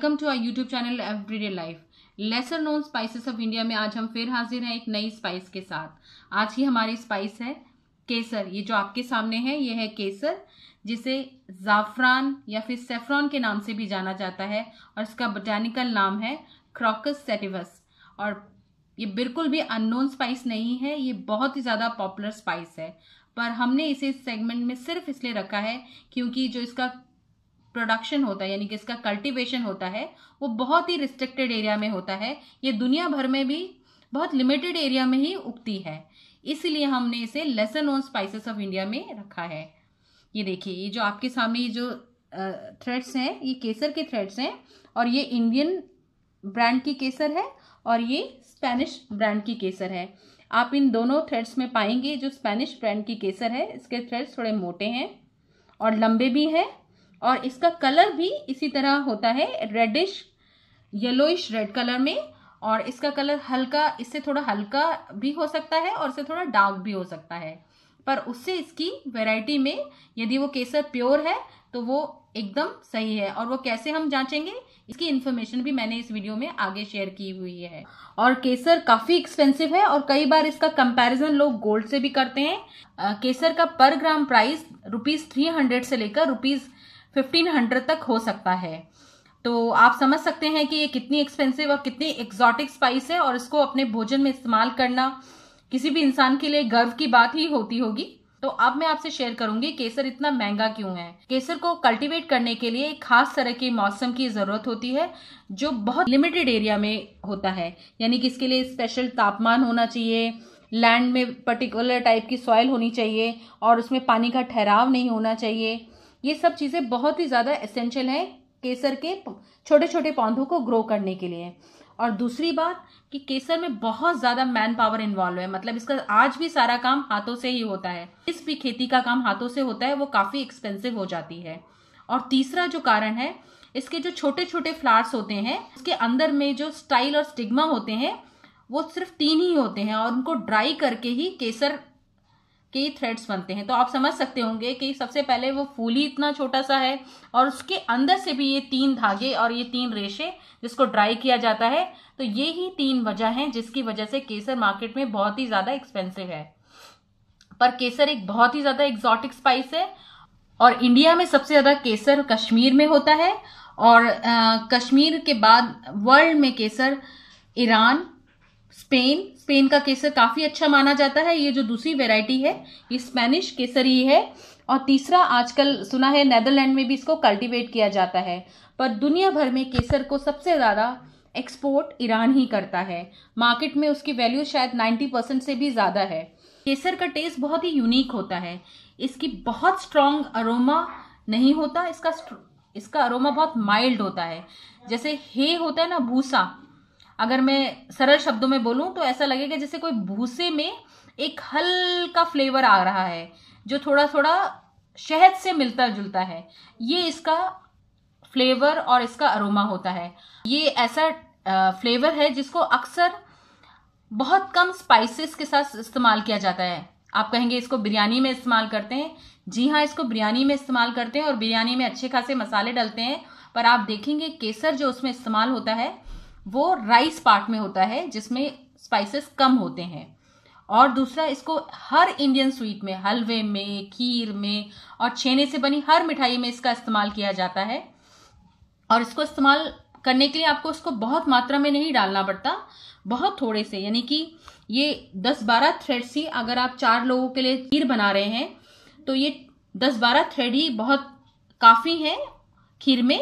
welcome to our YouTube channel everyday life lesser known spices of India में आज हम फिर हाजिर हैं एक नई स्पाइस के साथ आज की हमारी स्पाइस है केसर ये जो आपके सामने है ये है केसर जिसे ज़ाफ़रान या फिर सेफ्रॉन के नाम से भी जाना जाता है और इसका बोटानिकल नाम है क्रॉकस सेटिवस और ये बिल्कुल भी अननोन स्पाइस नहीं है ये बहुत ही ज़्यादा पॉपुलर स्पाइस है पर हमने इसे इस सेगमेंट में सिर्फ इसलिए रखा है क्योंकि जो इसका प्रोडक्शन होता है यानी कि इसका कल्टीवेशन होता है वो बहुत ही रिस्ट्रिक्टेड एरिया में होता है ये दुनिया भर में भी बहुत लिमिटेड एरिया में ही उगती है इसलिए हमने इसे lesson on spices of India में रखा है ये देखिए ये जो आपके सामने ये जो थ्रेड्स हैं ये केसर के थ्रेड्स हैं और ये इंडियन ब्रांड की केसर है और ये स्पेनिश ब्रांड की केसर है आप इन दोनों थ्रेड्स में पाएंगे जो स्पेनिश ब्रांड की केसर है इसके थ्रेड्स थोड़े मोटे हैं और लंबे भी हैं और इसका कलर भी इसी तरह होता है रेडिश येलोइश रेड कलर में और इसका कलर हल्का इससे थोड़ा हल्का भी हो सकता है और इससे थोड़ा डार्क भी हो सकता है पर उससे इसकी वैरायटी में यदि वो केसर प्योर है तो वो एकदम सही है और वो कैसे हम जांचेंगे इसकी इन्फॉर्मेशन भी मैंने इस वीडियो में आगे शेयर की हुई है और केसर काफ़ी एक्सपेंसिव है और कई बार इसका कंपैरिजन लोग गोल्ड से भी करते हैं केसर का पर gram price rupees three hundred से लेकर रुपीज़ फिफ्टीन हंड्रेड तक हो सकता है तो आप समझ सकते हैं कि ये कितनी एक्सपेंसिव और कितनी एक्जॉटिक स्पाइस है और इसको अपने भोजन में इस्तेमाल करना किसी भी इंसान के लिए गर्व की बात ही होती होगी तो अब मैं आपसे शेयर करूंगी केसर इतना महंगा क्यों है केसर को कल्टीवेट करने के लिए एक खास तरह के मौसम की ज़रूरत होती है जो बहुत लिमिटेड एरिया में होता है यानी कि इसके लिए स्पेशल तापमान होना चाहिए लैंड में पर्टिकुलर टाइप की सॉइल होनी चाहिए और उसमें पानी का ठहराव नहीं होना चाहिए ये सब चीज़ें बहुत ही ज़्यादा एसेंशियल हैं केसर के छोटे छोटे पौधों को ग्रो करने के लिए और दूसरी बात कि केसर में बहुत ज़्यादा मैन पावर इन्वॉल्व है मतलब इसका आज भी सारा काम हाथों से ही होता है इस भी खेती का काम हाथों से होता है वो काफ़ी एक्सपेंसिव हो जाती है और तीसरा जो कारण है इसके जो छोटे छोटे फ्लावर्स होते हैं उसके अंदर में जो स्टाइल और स्टिग्मा होते हैं वो सिर्फ तीन ही होते हैं और उनको ड्राई करके ही केसर के थ्रेड्स बनते हैं तो आप समझ सकते होंगे कि सबसे पहले वो फूल ही इतना छोटा सा है और उसके अंदर से भी ये तीन धागे और ये तीन रेशे जिसको ड्राई किया जाता है तो ये ही तीन वजह हैं जिसकी वजह से केसर मार्केट में बहुत ही ज़्यादा एक्सपेंसिव है पर केसर एक बहुत ही ज़्यादा एग्जॉटिक स्पाइस है और इंडिया में सबसे ज़्यादा केसर कश्मीर में होता है और आ, कश्मीर के बाद वर्ल्ड में केसर ईरान स्पेन स्पेन का केसर काफ़ी अच्छा माना जाता है ये जो दूसरी वेराइटी है ये स्पेनिश केसर ही है और तीसरा आजकल सुना है नेदरलैंड में भी इसको कल्टीवेट किया जाता है पर दुनिया भर में केसर को सबसे ज़्यादा एक्सपोर्ट ईरान ही करता है मार्केट में उसकी वैल्यू शायद 90 परसेंट से भी ज़्यादा है केसर का टेस्ट बहुत ही यूनिक होता है इसकी बहुत स्ट्रॉन्ग अरोमा नहीं होता इसका इसका अरोमा बहुत माइल्ड होता है जैसे हे होता है ना भूसा अगर मैं सरल शब्दों में बोलूँ तो ऐसा लगेगा जैसे कोई भूसे में एक हल्का फ्लेवर आ रहा है जो थोड़ा थोड़ा शहद से मिलता जुलता है ये इसका फ्लेवर और इसका अरोमा होता है ये ऐसा फ्लेवर है जिसको अक्सर बहुत कम स्पाइसेस के साथ इस्तेमाल किया जाता है आप कहेंगे इसको बिरयानी में इस्तेमाल करते हैं जी हाँ इसको बिरयानी में इस्तेमाल करते हैं और बिरयानी में अच्छे खासे मसाले डलते हैं पर आप देखेंगे केसर जो उसमें इस्तेमाल होता है वो राइस पार्ट में होता है जिसमें स्पाइसेस कम होते हैं और दूसरा इसको हर इंडियन स्वीट में हलवे में खीर में और छेने से बनी हर मिठाई में इसका इस्तेमाल किया जाता है और इसको इस्तेमाल करने के लिए आपको इसको बहुत मात्रा में नहीं डालना पड़ता बहुत थोड़े से यानी कि ये 10-12 थ्रेड ही अगर आप चार लोगों के लिए खीर बना रहे हैं तो ये 10-12 थ्रेड ही बहुत काफ़ी हैं खीर में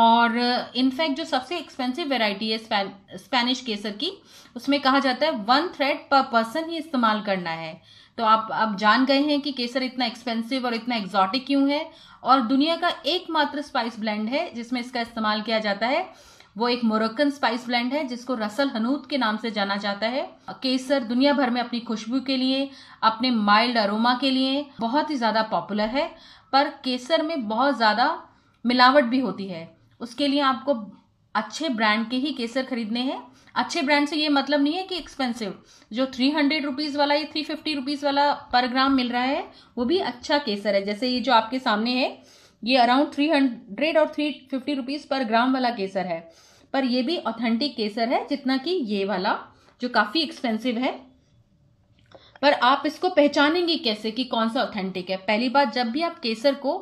और इनफैक्ट uh, जो सबसे एक्सपेंसिव वेराइटी है स्पेनिश केसर की उसमें कहा जाता है वन थ्रेड पर पर्सन ही इस्तेमाल करना है तो आप अब जान गए हैं कि केसर इतना एक्सपेंसिव और इतना एक्जॉटिक क्यों है और दुनिया का एकमात्र स्पाइस ब्लेंड है जिसमें इसका इस्तेमाल किया जाता है वो एक मोरक्कन स्पाइस ब्लेंड है जिसको रसल हनूत के नाम से जाना जाता है केसर दुनिया भर में अपनी खुशबू के लिए अपने माइल्ड अरोमा के लिए बहुत ही ज़्यादा पॉपुलर है पर केसर में बहुत ज़्यादा मिलावट भी होती है उसके लिए आपको अच्छे ब्रांड के ही केसर खरीदने हैं अच्छे ब्रांड से ये मतलब नहीं है कि एक्सपेंसिव जो थ्री हंड्रेड रुपीज़ वाला या थ्री फिफ्टी रुपीज़ वाला पर ग्राम मिल रहा है वो भी अच्छा केसर है जैसे ये जो आपके सामने है ये अराउंड थ्री हंड्रेड और three fifty rupees per gram वाला केसर है पर ये भी ऑथेंटिक केसर है जितना कि ये वाला जो काफ़ी एक्सपेंसिव है पर आप इसको पहचानेंगे कैसे कि कौन सा ऑथेंटिक है पहली बात जब भी आप केसर को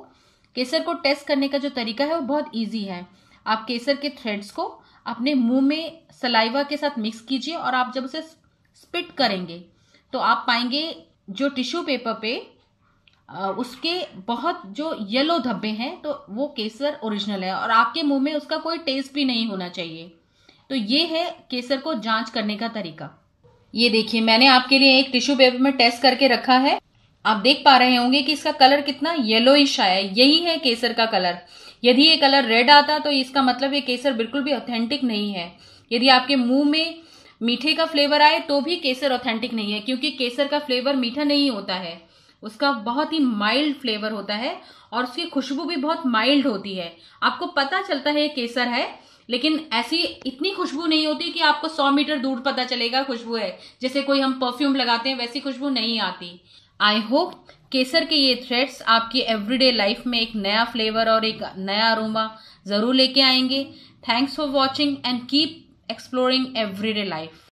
केसर को टेस्ट करने का जो तरीका है वो बहुत ईजी है आप केसर के थ्रेड्स को अपने मुंह में सलाइवा के साथ मिक्स कीजिए और आप जब उसे स्पिट करेंगे तो आप पाएंगे जो टिश्यू पेपर पे उसके बहुत जो येलो धब्बे हैं तो वो केसर ओरिजिनल है और आपके मुंह में उसका कोई टेस्ट भी नहीं होना चाहिए तो ये है केसर को जांच करने का तरीका ये देखिए मैंने आपके लिए एक टिश्यू पेपर में टेस्ट करके रखा है आप देख पा रहे होंगे कि इसका कलर कितना येलोइश आया यही है केसर का कलर यदि ये कलर रेड आता तो इसका मतलब ये केसर बिल्कुल भी ऑथेंटिक नहीं है यदि आपके मुंह में मीठे का फ्लेवर आए तो भी केसर ऑथेंटिक नहीं है क्योंकि केसर का फ्लेवर मीठा नहीं होता है उसका बहुत ही माइल्ड फ्लेवर होता है और उसकी खुशबू भी बहुत माइल्ड होती है आपको पता चलता है ये केसर है लेकिन ऐसी इतनी खुशबू नहीं होती कि आपको 100 मीटर दूर पता चलेगा खुशबू है जैसे कोई हम परफ्यूम लगाते हैं वैसी खुशबू नहीं आती आई होप केसर के ये थ्रेड्स आपकी एवरीडे लाइफ में एक नया फ्लेवर और एक नया अरोमा ज़रूर लेके आएंगे thanks for watching and keep exploring everyday life